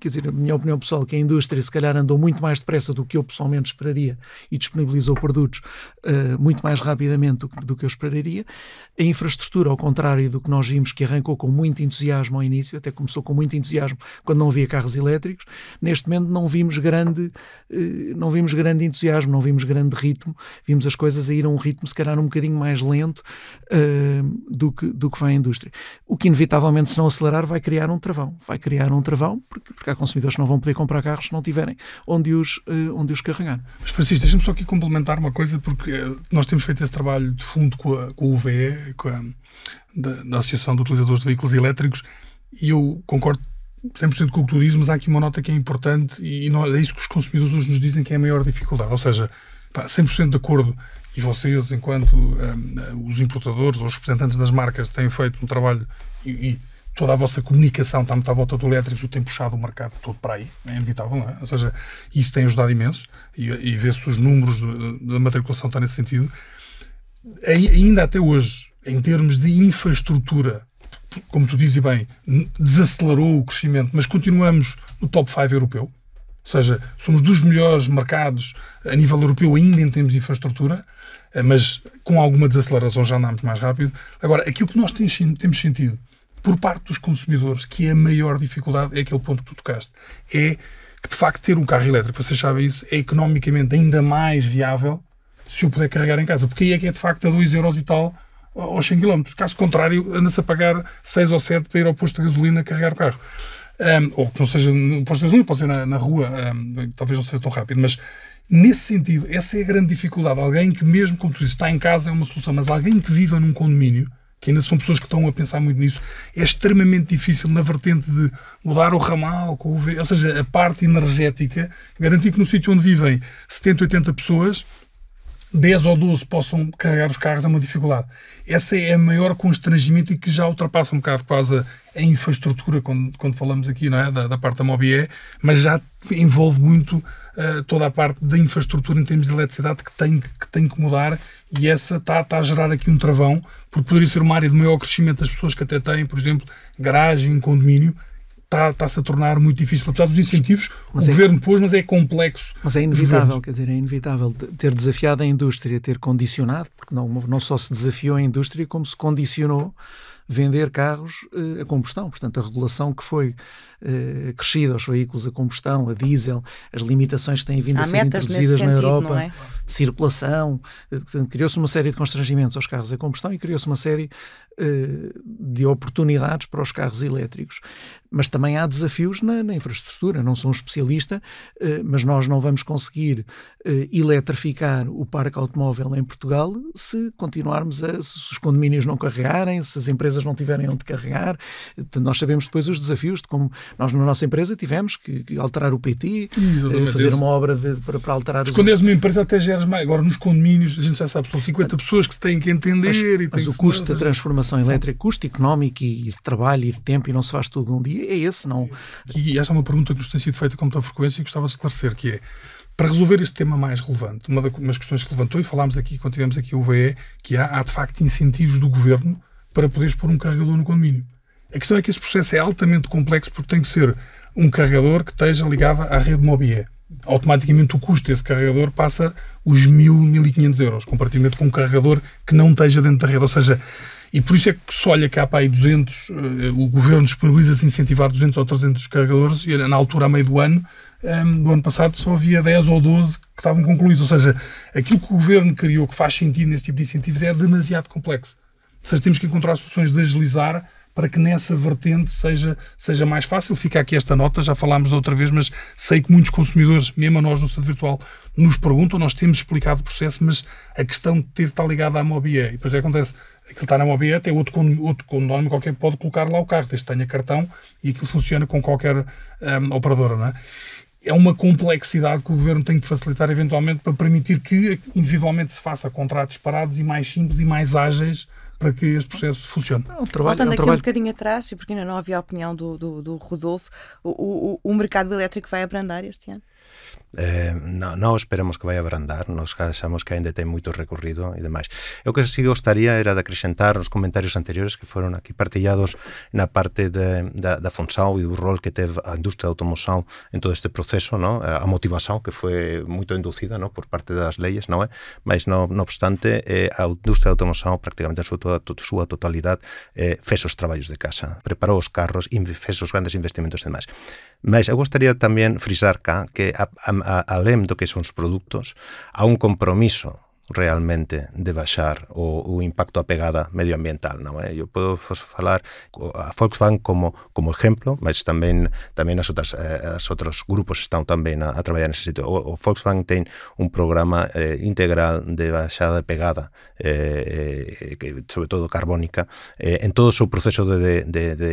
quer dizer, a minha opinião pessoal, que a indústria se calhar andou muito mais depressa do que eu pessoalmente esperaria e disponibilizou produtos uh, muito mais rapidamente do que, do que eu esperaria. A infraestrutura, ao contrário do que nós vimos, que arrancou com muito entusiasmo ao início, até começou com muito entusiasmo quando não havia carros elétricos, neste momento não vimos grande, uh, não vimos grande entusiasmo, não vimos grande ritmo, vimos as coisas a ir a um ritmo se calhar um bocadinho mais lento uh, do, que, do que vai a indústria. O que inevitavelmente, se não acelerar, vai criar um travão. Vai criar um travão porque porque há consumidores que não vão poder comprar carros se não tiverem onde os, eh, onde os carregar. Mas Francisco, deixa-me só aqui complementar uma coisa, porque eh, nós temos feito esse trabalho de fundo com a, com a UVE, com a,
da, da Associação de Utilizadores de Veículos Elétricos, e eu concordo 100% com o que tu dizes, mas há aqui uma nota que é importante e é isso que os consumidores hoje nos dizem que é a maior dificuldade. Ou seja, pá, 100% de acordo, e vocês, enquanto um, eh, os importadores ou os representantes das marcas, têm feito um trabalho e toda a vossa comunicação está muito à volta do elétrico, o tem puxado o mercado todo para aí, é inevitável, não é? Ou seja, isso tem ajudado imenso e, e vê-se os números da matriculação está nesse sentido. Ainda até hoje, em termos de infraestrutura, como tu dizes bem, desacelerou o crescimento, mas continuamos no top 5 europeu. Ou seja, somos dos melhores mercados a nível europeu ainda em termos de infraestrutura, eh, mas com alguma desaceleração já andamos mais rápido. Agora, aquilo que nós temos sentido por parte dos consumidores, que é a maior dificuldade, é aquele ponto que tu tocaste. É que, de facto, ter um carro elétrico, vocês sabem isso, é economicamente ainda mais viável se o puder carregar em casa. Porque aí é que é, de facto, a 2 euros e tal aos 100 km. Caso contrário, anda-se a pagar 6 ou 7 para ir ao posto de gasolina carregar o carro. Um, ou que não seja no posto de gasolina, pode ser na, na rua, um, talvez não seja tão rápido, mas nesse sentido, essa é a grande dificuldade. Alguém que, mesmo como tu disse, está em casa é uma solução, mas alguém que viva num condomínio, que ainda são pessoas que estão a pensar muito nisso, é extremamente difícil na vertente de mudar o ramal, ou seja, a parte energética, garantir que no sítio onde vivem 70, 80 pessoas, 10 ou 12 possam carregar os carros é uma dificuldade. Essa é a maior constrangimento e que já ultrapassa um bocado quase a infraestrutura, quando, quando falamos aqui não é? da, da parte da Mobie, mas já envolve muito eh, toda a parte da infraestrutura em termos de eletricidade que tem que, tem que mudar e essa está, está a gerar aqui um travão, porque poderia ser uma área de maior crescimento das pessoas que até têm, por exemplo, garagem, condomínio, está-se tá, está a tornar muito difícil. Apesar dos incentivos, mas o é, governo pôs, mas é complexo. Mas é inevitável,
quer dizer, é inevitável ter desafiado a indústria, ter condicionado, porque não, não só se desafiou a indústria, como se condicionou vender carros eh, a combustão. Portanto, a regulação que foi uh, eh, crescido aos veículos a combustão, a diesel, as limitações que têm vindo Há a ser introduzidas na Europa, é? de circulação, eh, criou-se uma série de constrangimentos aos carros a combustão e criou-se uma série eh, de oportunidades para os carros elétricos. Mas também há desafios na, na infraestrutura, não sou um especialista, mas nós não vamos conseguir eletrificar o parque automóvel em Portugal se continuarmos a, se os condomínios não carregarem, se as empresas não tiverem onde carregar. Nós sabemos depois os desafios de como nós, na nossa empresa, tivemos que, alterar o PT, eh, Exatamente. fazer uma obra de, para, para, alterar os. Quando uma
empresa, até geras mais. Agora, nos condomínios, a gente já sabe, são
50 pessoas que se têm que entender. Mas, e mas o custo da transformação elétrica, custo económico e de trabalho e de tempo, e não se faz tudo um dia, é esse, não. E, e esta é uma pergunta que nos tem sido feita com muita frequência e gostava de esclarecer, que é. Para resolver este tema mais relevante, uma das
questões que levantou e falámos aqui quando tivemos aqui o VE, que há, há de facto incentivos do governo para poderes pôr um carregador no condomínio. A questão é que esse processo é altamente complexo porque tem que ser um carregador que esteja ligado à rede Mobie. Automaticamente o custo desse carregador passa os 1.000, 1.500 euros, comparativamente com um carregador que não esteja dentro da rede. Ou seja, e por isso é que se olha cá para aí 200, eh, o governo disponibiliza-se incentivar 200 ou 300 carregadores e na altura, a meio do ano, ehm, do ano passado, só havia 10 ou 12 que estavam concluídos. Ou seja, aquilo que o governo criou que faz sentido nesse tipo de incentivos é demasiado complexo. Ou seja, temos que encontrar soluções de agilizar para que nessa vertente seja, seja mais fácil. Fica aqui esta nota, já falámos da outra vez, mas sei que muitos consumidores, mesmo a nós no centro virtual, nos perguntam, nós temos explicado o processo, mas a questão de ter está estar ligado à Mobia, e depois é que acontece, aquilo está na Mobia, tem outro, outro condomínio qualquer pode colocar lá o carro, desde que tenha cartão, e aquilo funciona com qualquer um, operadora, não é? é uma complexidade que o governo tem que facilitar eventualmente para permitir que individualmente se faça contratos parados e mais simples e mais ágeis para que este processo funcione.
É um trabalho, Voltando é um aqui trabalho... um
bocadinho atrás, e porque ainda não havia a opinião do, do, do Rodolfo, o, o, o mercado elétrico vai abrandar este ano?
eh, non no esperemos que vai abrandar, nos casamos que ainda ten moito recorrido e demais. Eu que si gostaría era de acrescentar os comentarios anteriores que foron aquí partillados na parte de, da, da Fonsao e do rol que teve a industria da automoción en todo este proceso, no? a motivación que foi moito inducida no? por parte das leyes, no? Mas, no, no obstante, eh, a industria da automoción prácticamente a súa, toda, a súa totalidade eh, fez os traballos de casa, preparou os carros, fez os grandes investimentos e demais. Me gustaría también frisar que, a, a, que son os productos a un compromiso realmente de baixar o, o impacto a pegada medioambiental, non Eu podo falar a Volkswagen como como exemplo, mas tamén tamén as outras eh, as outros grupos están tamén a, a traballar nese sitio. O, o Volkswagen ten un programa eh, integral de baixada de pegada eh, eh, que sobre todo carbónica eh, en todo o seu proceso de de, de, de,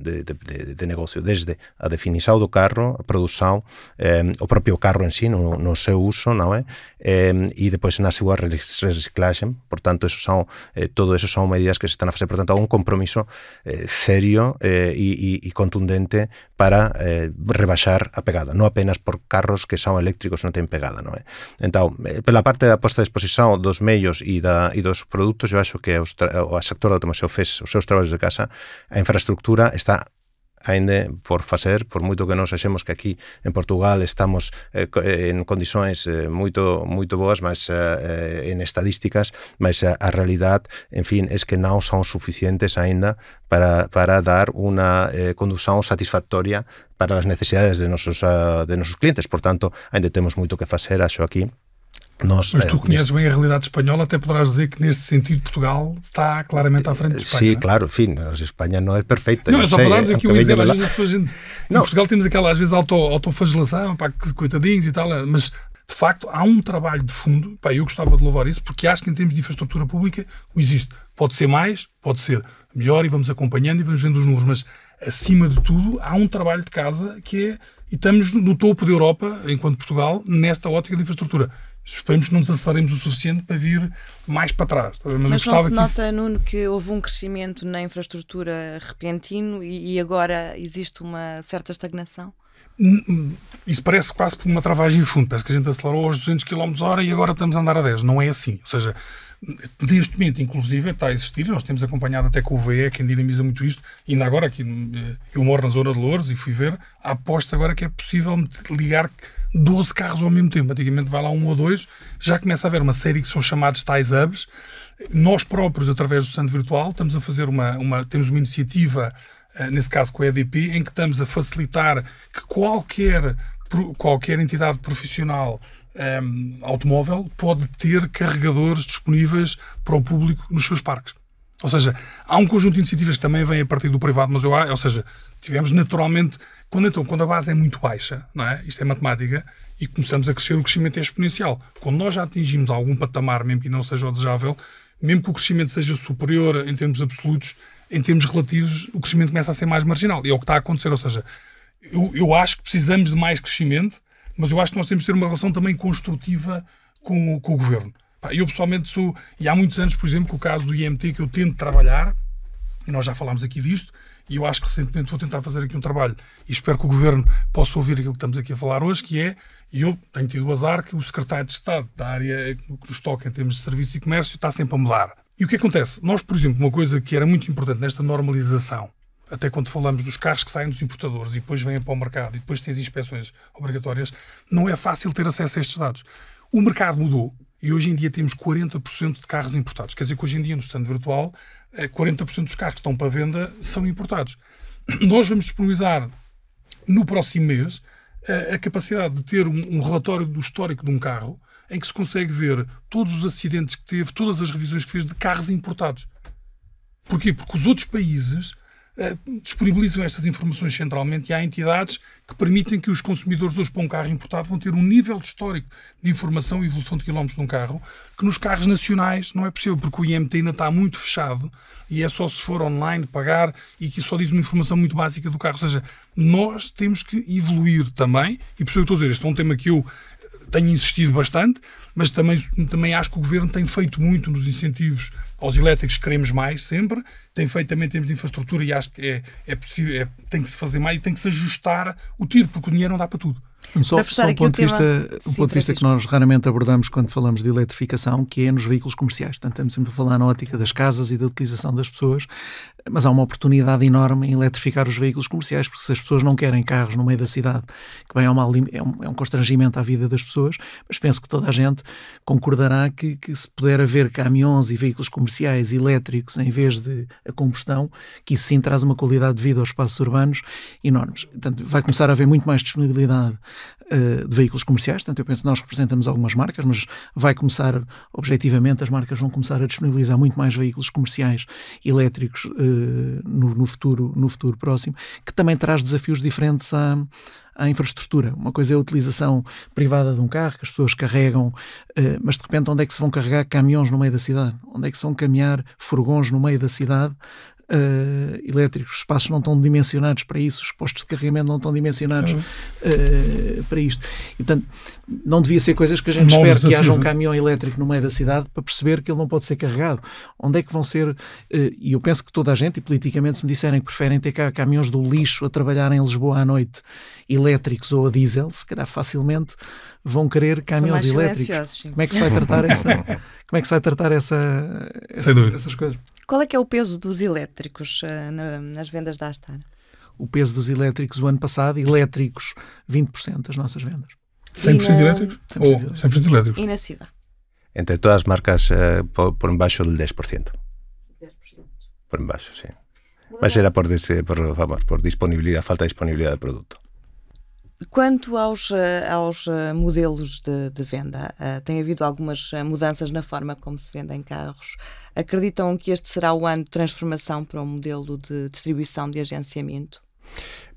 de, de, de, de negocio, desde a definição do carro, a produção, eh, o propio carro en sí, no, no seu uso, non é? Eh, e depois na segunda a reciclaxen, por tanto, eso son, eh, todo eso son medidas que se están a facer, por tanto, un compromiso eh, serio eh, e, e contundente para eh, rebaixar a pegada, non apenas por carros que son eléctricos non ten pegada, non é? Eh, entao, eh, pela parte da posta de exposición dos mellos e, da, e dos produtos, eu acho que o, o sector da automoción fez os seus traballos de casa, a infraestructura está ainda por facer, por moito que nos axemos que aquí en Portugal estamos eh, eh, en condições eh, moito moito boas, mas eh, eh en estadísticas, mas a, a realidade, en fin, é que non son suficientes aínda para, para dar unha eh, condução satisfactoria para as necesidades de nosos, uh, de nosos clientes. Por tanto, ainda temos moito que facer, acho aquí, nós, Mas tu é, conheces
neste... bem a realidade espanhola, até poderás dizer que neste sentido Portugal está claramente à frente de Espanha. Sim, é?
claro, enfim, a Espanha não é perfeita. Não, é só para darmos é aqui um exemplo, às vezes
pessoas, gente, não. em Portugal temos aquela, às vezes, auto, autofagelação, pá, coitadinhos e tal, mas de facto há um trabalho de fundo, pá, eu gostava de louvar isso, porque acho que em termos de infraestrutura pública o existe. Pode ser mais, pode ser melhor e vamos acompanhando e vamos vendo os números, mas acima de tudo, há um trabalho de casa que é, e estamos no topo da Europa, enquanto Portugal, nesta ótica de infraestrutura esperemos que não nos aceleremos o suficiente para vir mais para trás. Tá Mas, Mas não se nota,
isso... Nuno, que houve um crescimento na infraestrutura repentino e, e agora existe uma certa estagnação?
Isso parece quase por uma travagem em fundo. Parece que a gente acelerou aos 200 km hora e agora estamos a andar a 10. Não é assim. Ou seja, neste momento, inclusive, está a existir. Nós temos acompanhado até com o VE, quem dinamiza muito isto. Ainda agora, aqui, eh, eu moro na zona de Louros e fui ver. Aposto agora que é possível ligar 12 carros ao mesmo tempo. Antigamente vai lá um ou dois, já começa a haver uma série que são chamados tais hubs. Nós próprios, através do Santo Virtual, estamos a fazer uma, uma temos uma iniciativa, eh, nesse caso com a EDP, em que estamos a facilitar que qualquer, qualquer entidade profissional um, ehm, automóvel pode ter carregadores disponíveis para o público nos seus parques. Ou seja, há um conjunto de iniciativas que também vêm a partir do privado, mas eu, ou seja, tivemos naturalmente quando então, quando a base é muito baixa, não é? Isto é matemática, e começamos a crescer, o crescimento é exponencial. Quando nós já atingimos algum patamar, mesmo que não seja o desejável, mesmo que o crescimento seja superior em termos absolutos, em termos relativos, o crescimento começa a ser mais marginal. E é o que está a acontecer. Ou seja, eu, eu acho que precisamos de mais crescimento, mas eu acho que nós temos de ter uma relação também construtiva com, com o governo. Eu pessoalmente sou, e há muitos anos, por exemplo, que o caso do IMT que eu tento trabalhar, e nós já falámos aqui disto, e eu acho que recentemente vou tentar fazer aqui um trabalho e espero que o Governo possa ouvir aquilo que estamos aqui a falar hoje, que é, e eu tenho tido o azar que o Secretário de Estado da área que nos toca em termos de serviço e comércio está sempre a mudar. E o que acontece? Nós, por exemplo, uma coisa que era muito importante nesta normalização, até quando falamos dos carros que saem dos importadores e depois vêm para o mercado e depois têm as inspeções obrigatórias, não é fácil ter acesso a estes dados. O mercado mudou, e hoje em dia temos 40% de carros importados. Quer dizer que hoje em dia, no stand virtual, 40% eh, dos carros que estão para venda são importados. Nós vamos disponibilizar no próximo mês eh, a, capacidade de ter um, um, relatório do histórico de um carro em que se consegue ver todos os acidentes que teve, todas as revisões que fez de carros importados. Porquê? Porque os outros países eh, disponibilizam estas informações centralmente e há entidades que permitem que os consumidores hoje para um carro importado vão ter um nível histórico de informação e evolução de quilómetros de um carro que nos carros nacionais não é possível, porque o IMT ainda está muito fechado e é só se for online pagar e que só diz uma informação muito básica do carro. Ou seja, nós temos que evoluir também, e por isso eu estou a dizer, este é um tema que eu tenho insistido bastante, mas também, também acho que o Governo tem feito muito nos incentivos aos elétricos, queremos mais sempre, tem feito também em termos de infraestrutura e acho que é, é possível, é, tem que se fazer mais e tem que se ajustar o tiro, porque o dinheiro não dá para tudo.
Só, só ponto, de vista, Sim, ponto de vista que nós raramente abordamos quando falamos de eletrificação, que é nos veículos comerciais. Portanto, estamos sempre a falar na ótica das casas e da utilização das pessoas, mas há uma oportunidade enorme em eletrificar os veículos comerciais, porque se as pessoas não querem carros no meio da cidade, que bem é, uma, é, um, é um constrangimento à vida das pessoas, mas penso que toda a gente concordará que, que se puder haver caminhões e veículos comerciais elétricos em vez de a combustão, que isso sim traz uma qualidade de vida aos espaços urbanos enormes. Portanto, vai começar a haver muito mais disponibilidade eh, de veículos comerciais. Portanto, eu penso que nós representamos algumas marcas, mas vai começar, objetivamente, as marcas vão começar a disponibilizar muito mais veículos comerciais elétricos eh, no, no, futuro, no futuro próximo, que também traz desafios diferentes à, à infraestrutura. Uma coisa é a utilização privada de um carro, que as pessoas carregam, eh, mas de repente onde é que se vão carregar caminhões no meio da cidade? Onde é que se vão caminhar furgões no meio da cidade uh, elétricos, os espaços não estão dimensionados para isso, os postos de carregamento não estão dimensionados uh, para isto. E, portanto, não devia ser coisas que a gente espera que haja um caminhão elétrico no meio da cidade para perceber que ele não pode ser carregado. Onde é que vão ser? Uh, e eu penso que toda a gente, e politicamente, se me disserem que preferem ter cá caminhões do lixo a trabalhar em Lisboa à noite, elétricos ou a diesel, se calhar facilmente vão querer caminhões elétricos. Como é que se vai tratar essa, como é que se vai tratar essa, essa essas coisas?
Qual é que é o peso dos elétricos uh, na, nas vendas da Astana?
O peso dos elétricos o ano passado, elétricos, 20% das nossas vendas. 100% na... elétricos? 100%, 100%
elétricos. E na
Entre todas as marcas, uh, eh, por, por embaixo do 10%. 10%. Por embaixo, sim. Mas era por, desse, por, vamos, por disponibilidade, falta de disponibilidade de produto.
Quanto aos, eh, aos modelos de, de venda, uh, tem havido algumas mudanças na forma como se vendem carros Acreditam que este será o ano de transformação para um modelo de distribuição de agenciamento?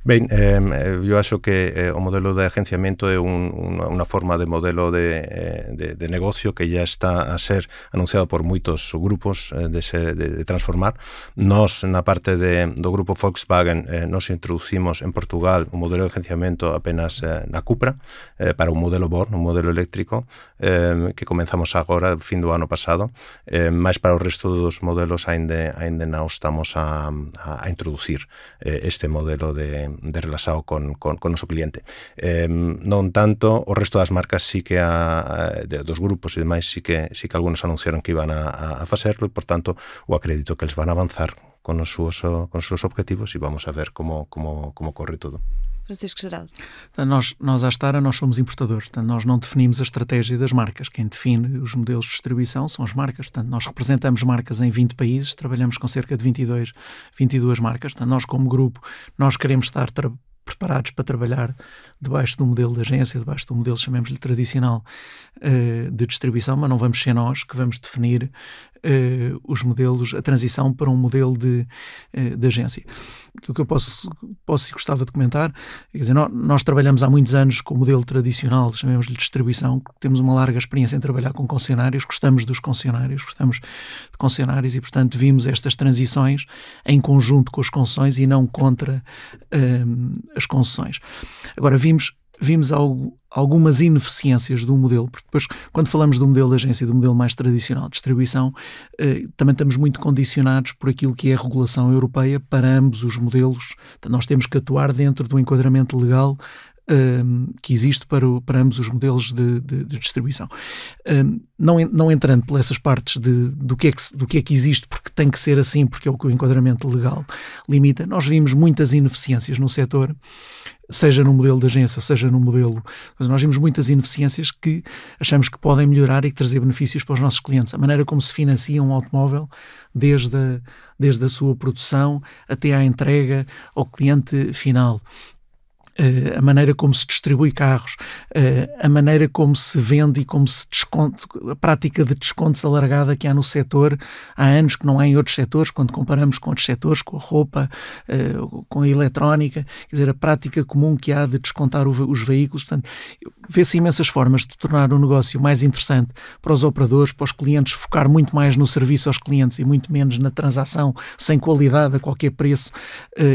Ben, eh, eu acho que eh, o modelo de agenciamento é un, unha, unha forma de modelo de, eh, de, de negocio que ya está a ser anunciado por moitos grupos eh, de, ser, de, de transformar. Nos, na parte de, do grupo Volkswagen, eh, nos introducimos en Portugal o modelo de agenciamento apenas eh, na Cupra, eh, para un modelo Born, un modelo eléctrico, eh, que comenzamos agora, fin do ano pasado. Eh, máis para o resto dos modelos ainda, ainda non estamos a, a, a introducir eh, este modelo de de relaxado con, con, con noso cliente. Eh, non tanto, o resto das marcas sí que a, de, dos grupos e demais sí que, sí que algunos anunciaron que iban a, a facerlo e, por tanto, o acredito que eles van a avanzar con os seus, con os seus objetivos e vamos a ver como, como, como corre todo.
Francisco Geraldo? Nós, nós à Stara, nós somos importadores, portanto, nós não definimos a estratégia das marcas. Quem define os modelos de distribuição são as marcas, portanto, nós representamos marcas em 20 países, trabalhamos com cerca de 22, 22 marcas, portanto, nós como grupo, nós queremos estar preparados para trabalhar debaixo do modelo de agência, debaixo do modelo, chamemos-lhe tradicional, eh, de distribuição, mas não vamos ser nós que vamos definir uh, os modelos, a transição para um modelo de, uh, de agência. Aquilo que eu posso, posso e gostava de comentar, quer dizer, nós, nós trabalhamos há muitos anos com o modelo tradicional, chamemos-lhe distribuição, temos uma larga experiência em trabalhar com concessionários, gostamos dos concessionários, gostamos de concessionários e, portanto, vimos estas transições em conjunto com as concessões e não contra eh, as concessões. Agora, vimos vimos algo, algumas ineficiências do modelo, porque depois, quando falamos do modelo de agência, do modelo mais tradicional de distribuição, eh, também estamos muito condicionados por aquilo que é a regulação europeia para ambos os modelos. Então, nós temos que atuar dentro do enquadramento legal um, que existe para, o, para, ambos os modelos de, de, de distribuição. Um, não, não, entrando por essas partes de, do, que é que, do que é que existe, porque tem que ser assim, porque é o que o enquadramento legal limita, nós vimos muitas ineficiências no setor seja no modelo de agência, seja no modelo. Mas nós vimos muitas ineficiências que achamos que podem melhorar e trazer benefícios para os nossos clientes. A maneira como se financia um automóvel, desde a, desde a sua produção até à entrega ao cliente final. Eh, a maneira como se distribui carros, eh, a maneira como se vende e como se desconto, a prática de descontos alargada que há no setor, há anos que não há em outros setores, quando comparamos com outros setores, com a roupa, eh, com a eletrónica, quer dizer, a prática comum que há de descontar os veículos, portanto, vê-se imensas formas de tornar o negócio mais interessante para os operadores, para os clientes, focar muito mais no serviço aos clientes e muito menos na transação sem qualidade a qualquer preço,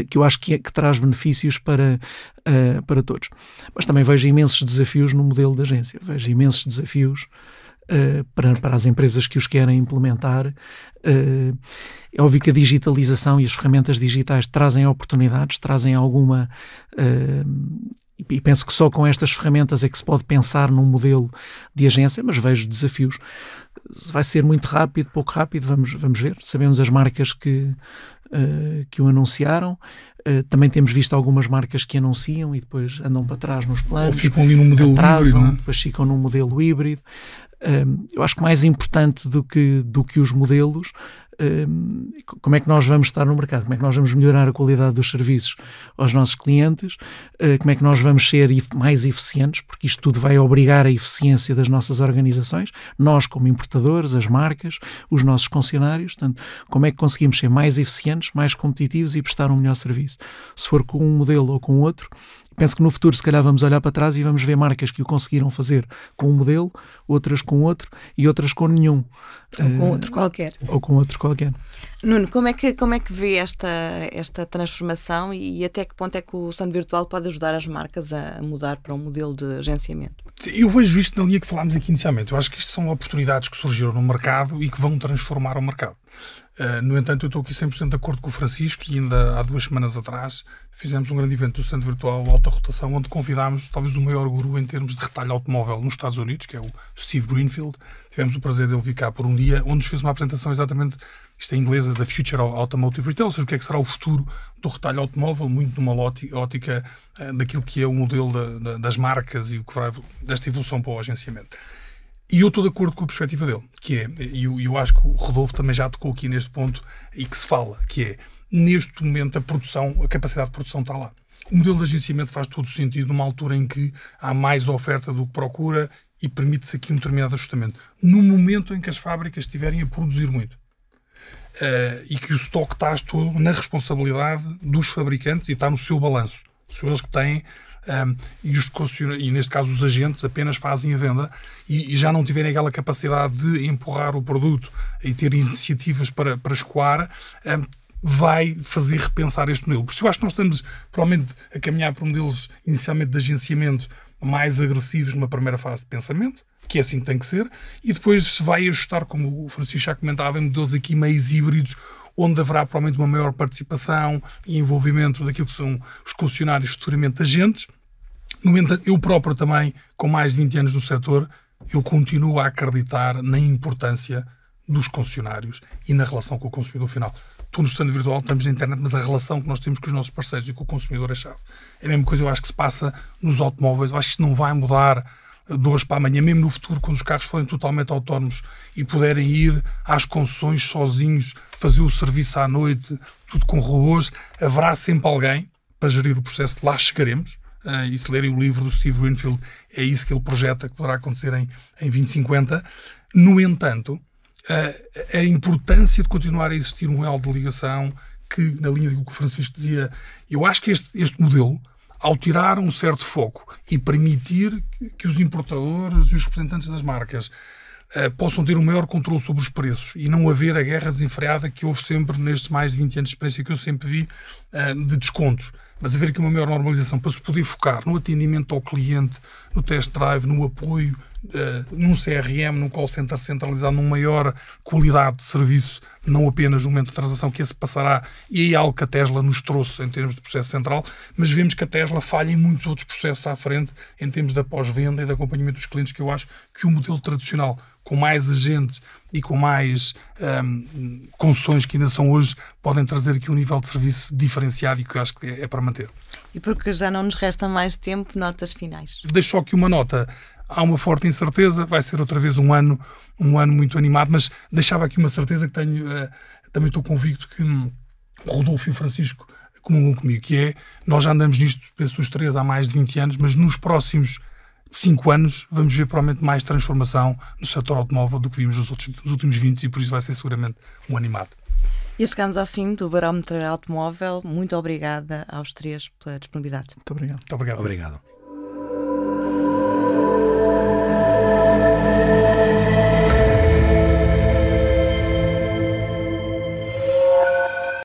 que eu acho que, é, que traz benefícios para uh, para todos. Mas também vejo imensos desafios no modelo de agência, vejo imensos desafios Uh, para, para, as empresas que os querem implementar. Uh, é óbvio que a digitalização e as ferramentas digitais trazem oportunidades, trazem alguma. Uh, e penso que só com estas ferramentas é que se pode pensar num modelo de agência, mas vejo desafios. Vai ser muito rápido, pouco rápido, vamos, vamos ver. Sabemos as marcas que, que o anunciaram, eh, também temos visto algumas marcas que anunciam e depois andam para trás nos planos. Ou ficam ali num modelo atrasam, híbrido. É? Depois ficam num modelo híbrido. Ehm, eu acho que mais importante do que, do que os modelos Hum, como é que nós vamos estar no mercado, como é que nós vamos melhorar a qualidade dos serviços aos nossos clientes, eh, como é que nós vamos ser mais eficientes, porque isto tudo vai obrigar a eficiência das nossas organizações, nós como importadores, as marcas, os nossos concessionários, portanto, como é que conseguimos ser mais eficientes, mais competitivos e prestar um melhor serviço. Se for com um modelo ou com outro, penso que no futuro, se calhar, vamos olhar para trás e vamos ver marcas que o conseguiram fazer com um modelo, outras com outro e outras com nenhum. Ou com eh, outro qualquer. Ou com outro qualquer.
Nuno, como é que, como é que vê esta, esta transformação e, e até que ponto é que o stand virtual pode ajudar as marcas a mudar para um modelo de agenciamento?
Eu vejo isto na linha que falámos aqui inicialmente. Eu acho que isto são oportunidades que surgiram no mercado e que vão transformar o mercado. Eh, no entanto, eu estou aqui 100% de acordo com o Francisco e ainda há duas semanas atrás fizemos um grande evento do Centro Virtual Alta Rotação, onde convidámos talvez o maior guru em termos de retalho automóvel nos Estados Unidos, que é o Steve Greenfield. Tivemos o prazer de ele vir cá por um dia, onde nos fez uma apresentação exatamente, isto é em inglês, da Future Automotive Retail, ou seja, o que é que será o futuro do retalho automóvel, muito numa ótica eh, daquilo que é o modelo das marcas e o que vai desta evolução para o agenciamento. E eu estou de acordo com a perspectiva dele, que é, e eu, eu, acho que o Rodolfo também já tocou aqui neste ponto e que se fala, que é, neste momento a produção, a capacidade de produção está lá. O modelo de agenciamento faz todo sentido numa altura em que há mais oferta do que procura e permite-se aqui um determinado ajustamento. No momento em que as fábricas estiverem a produzir muito uh, e que o estoque está todo na responsabilidade dos fabricantes e está no seu balanço. São eles que têm um, e, os e neste caso os agentes apenas fazem a venda e, e, já não tiverem aquela capacidade de empurrar o produto e ter iniciativas para, para escoar, um, vai fazer repensar este modelo. Por isso eu acho que nós estamos, provavelmente, a caminhar para modelos inicialmente de agenciamento mais agressivos numa primeira fase de pensamento, que é assim que tem que ser, e depois se vai ajustar, como o Francisco já comentava, em modelos aqui meios híbridos, onde haverá provavelmente uma maior participação e envolvimento daquilo que são os concessionários futuramente agentes, no entanto, eu próprio também, com mais de 20 anos no setor, eu continuo a acreditar na importância dos concessionários e na relação com o consumidor final. Tudo no stand virtual estamos na internet, mas a relação que nós temos com os nossos parceiros e com o consumidor é chave. É a mesma coisa, eu acho que se passa nos automóveis, eu acho que isso não vai mudar de hoje para amanhã, mesmo no futuro, quando os carros forem totalmente autónomos e puderem ir às concessões sozinhos, fazer o serviço à noite, tudo com robôs, haverá sempre alguém para gerir o processo, lá chegaremos uh, e se lerem o livro do Steve Greenfield, é isso que ele projeta que poderá acontecer em, em 2050. No entanto, uh, a importância de continuar a existir um elo de ligação que, na linha do que o Francisco dizia, eu acho que este, este modelo, ao tirar um certo foco e permitir que, que os importadores e os representantes das marcas eh, possam ter um maior controle sobre os preços e não haver a guerra desenfreada que houve sempre nestes mais de 20 anos de experiência que eu sempre vi uh, de descontos. Mas haver aqui uma maior normalização para se poder focar no atendimento ao cliente, no test drive, no apoio, uh, num CRM, num call center centralizado, numa maior qualidade de serviço, não apenas no momento de transação, que esse passará, e aí algo que a Tesla nos trouxe em termos de processo central, mas vemos que a Tesla falha em muitos outros processos à frente, em termos da pós-venda e de acompanhamento dos clientes, que eu acho que o modelo tradicional com mais agentes e com mais um, concessões que ainda são hoje, podem trazer aqui um nível de serviço diferenciado e que eu acho que é, é para manter.
E porque já não nos resta mais tempo, notas finais.
Deixo só aqui uma nota. Há uma forte incerteza, vai ser outra vez um ano, um ano muito animado, mas deixava aqui uma certeza que tenho, uh, também estou convicto que hum, Rodolfo e o Francisco comungam comigo, que é, nós já andamos nisto, penso os três, há mais de 20 anos, mas nos próximos 5 anos vamos ver provavelmente mais transformação no setor automóvel do que vimos nos, outros, nos últimos 20 e por isso vai ser seguramente um animado.
E chegamos ao fim do Barómetro Automóvel. Muito obrigada aos três pela disponibilidade. Muito obrigado. Muito obrigado.
obrigado.